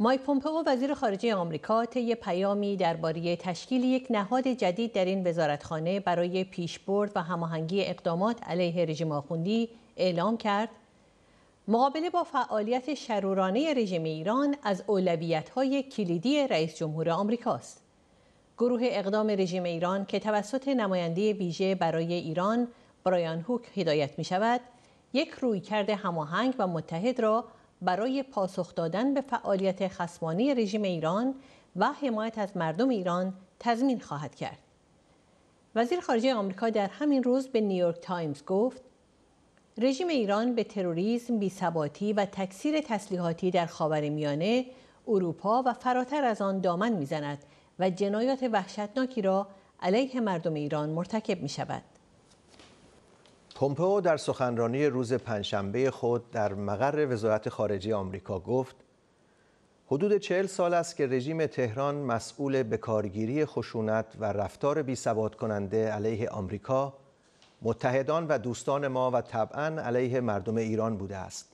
مایک پومپئو وزیر خارجه آمریکا طی پیامی درباره تشکیل یک نهاد جدید در این وزارتخانه برای پیشبرد و هماهنگی اقدامات علیه رژیم آخوندی اعلام کرد مقابله با فعالیت شرورانه رژیم ایران از اولویت‌های کلیدی رئیس جمهور آمریکاست. گروه اقدام رژیم ایران که توسط نماینده ویژه برای ایران برایان هوک هدایت می شود، یک رویکرد هماهنگ و متحد را برای پاسخ دادن به فعالیت خصمانه رژیم ایران و حمایت از مردم ایران تضمین خواهد کرد. وزیر خارجه آمریکا در همین روز به نیویورک تایمز گفت رژیم ایران به تروریسم، بیثباتی و تکثیر تسلیحاتی در خاورمیانه، اروپا و فراتر از آن دامن میزند و جنایات وحشتناکی را علیه مردم ایران مرتکب می شود. پومپئو در سخنرانی روز پنجشنبه خود در مقر وزارت خارجه آمریکا گفت حدود چهل سال است که رژیم تهران مسئول کارگیری خشونت و رفتار بی ثبات کننده علیه آمریکا، متحدان و دوستان ما و طبعا علیه مردم ایران بوده است.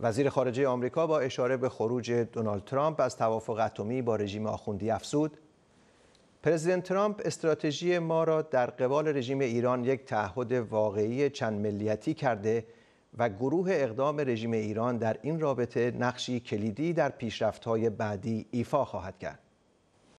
وزیر خارجه آمریکا با اشاره به خروج دونالد ترامپ از توافق اتمی با رژیم آخوندی افزود پرزیدنت ترامپ استراتژی ما را در قبال رژیم ایران یک تعهد واقعی چند ملیتی کرده و گروه اقدام رژیم ایران در این رابطه نقشی کلیدی در پیشرفت‌های بعدی ایفا خواهد کرد.